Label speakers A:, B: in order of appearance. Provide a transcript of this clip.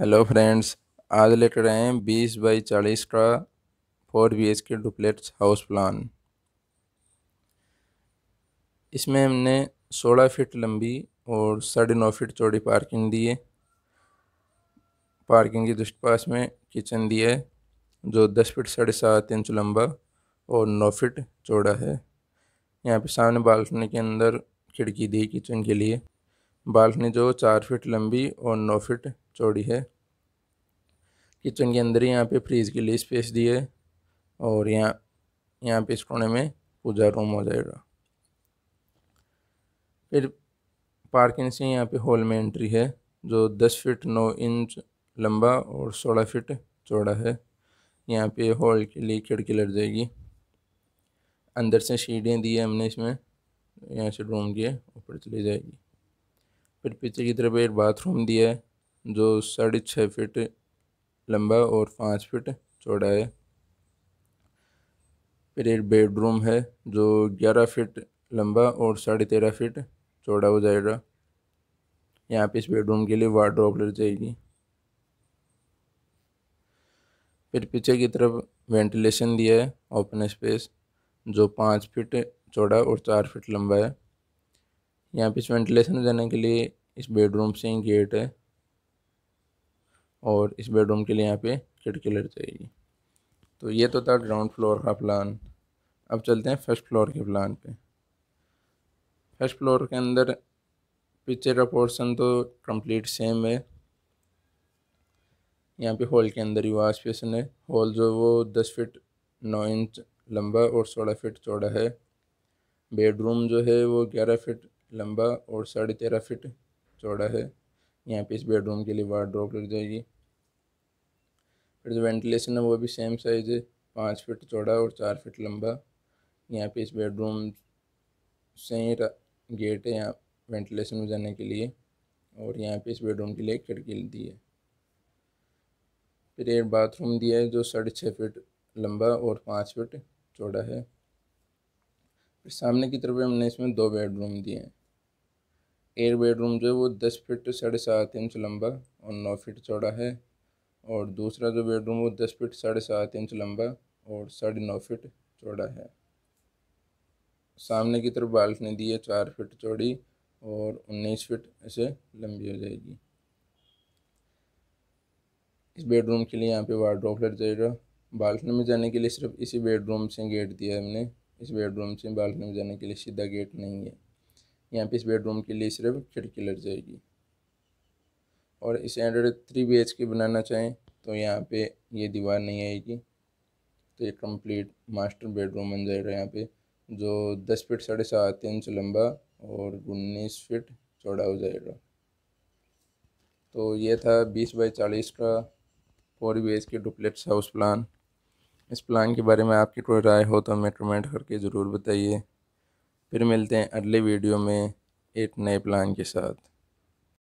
A: hello friends आज लेकर आए हैं बीस बाई चालीस का four B H K duplex house plan इसमें हमने सोलह फीट लंबी और साढ़े नौ फीट चौड़ी पार्किंग दी है पार्किंग के जस्ट पास में किचन दिया है जो दस फीट साढ़े सात इंच लंबा और नौ फीट चौड़ा है यहाँ पे सामने बालकनी के अंदर खिड़की दी किचन के लिए बालकनी जो चार फीट लंबी और नौ फीट चौड़ी है किचन के अंदर ही यहाँ पे फ्रीज के लिए स्पेस दी है और यहाँ यहाँ पे इस कोने में पूजा रूम हो जाएगा फिर पार्किंग से यहाँ पे हॉल में एंट्री है जो दस फीट नौ इंच लंबा और सोलह फीट चौड़ा है यहाँ पे हॉल के लिए खिड़की लग जाएगी अंदर से सीढ़ियाँ दी है हमने इसमें यहाँ से रूम के ऊपर चली जाएगी फिर पीछे की तरफ एक बाथरूम दिया है जो साढ़े छः फिट लंबा और पाँच फिट चौड़ा है फिर एक बेडरूम है जो ग्यारह फिट लंबा और साढ़े तेरह फिट चौड़ा हो जाएगा यहाँ पे इस बेडरूम के लिए वार्ड्रॉप लग जाएगी फिर पीछे की तरफ वेंटिलेशन दिया है ओपन स्पेस जो पाँच फिट चौड़ा और चार फिट लंबा है यहाँ पे इस वेंटिलेशन में जाने के लिए इस बेडरूम से ही गेट है और इस बेडरूम के लिए यहाँ पे खिड़की लट जाएगी तो ये तो था ग्राउंड फ्लोर का प्लान अब चलते हैं फर्स्ट फ्लोर के प्लान पे फर्स्ट फ्लोर के अंदर पिक्चर का पोर्सन तो कंप्लीट सेम है यहाँ पे हॉल के अंदर ही वाश बेसन है हॉल जो वो दस फिट नौ इंच लंबा और सोलह फिट चौड़ा है बेडरूम जो है वो ग्यारह फिट लंबा और साढ़े तेरह फिट चौड़ा है यहाँ पे इस बेडरूम के लिए वार्ड्रॉप लग जाएगी फिर जो वेंटिलेशन है वो भी सेम साइज़ है पाँच फिट चौड़ा और चार फिट लंबा यहाँ पे इस बेडरूम से ही गेट है यहाँ वेंटिलेशन में जाने के लिए और यहाँ पे इस बेडरूम के लिए एक खिड़की दी है फिर एक बाथरूम दिया है जो साढ़े छः फिट लंबा और पाँच फिट चौड़ा है फिर सामने की तरफ हमने इसमें दो बेडरूम दिए हैं एक बेडरूम जो है वो दस फिट साढ़े सात इंच लंबा और नौ फिट चौड़ा है और दूसरा जो बेडरूम वो दस फिट साढ़े सात इंच लंबा और साढ़े नौ फिट चौड़ा है सामने की तरफ बालकनी दी है चार फिट चौड़ी और उन्नीस फिट ऐसे लंबी हो जाएगी इस बेडरूम के लिए यहाँ पे वार्ड्रोप लग जाएगा बालकनी में जाने के लिए सिर्फ इसी बेडरूम से गेट दिया है हमने इस बेडरूम से बालकनी में जाने के लिए सीधा गेट नहीं है यहाँ पे इस बेडरूम के लिए सिर्फ खिड़की लग जाएगी और इसे अंडर थ्री बी एच के बनाना चाहें तो यहाँ पे ये दीवार नहीं आएगी तो ये कंप्लीट मास्टर बेडरूम बन जाएगा यहाँ पे जो दस फिट साढ़े सात इंच लंबा और उन्नीस फिट चौड़ा हो जाएगा तो ये था बीस बाई चालीस का four B H K duplex house plan इस प्लान के बारे में आपकी कोई राय हो तो हमें कमेंट करके ज़रूर बताइए फिर मिलते हैं अगले वीडियो में एक नए प्लान के साथ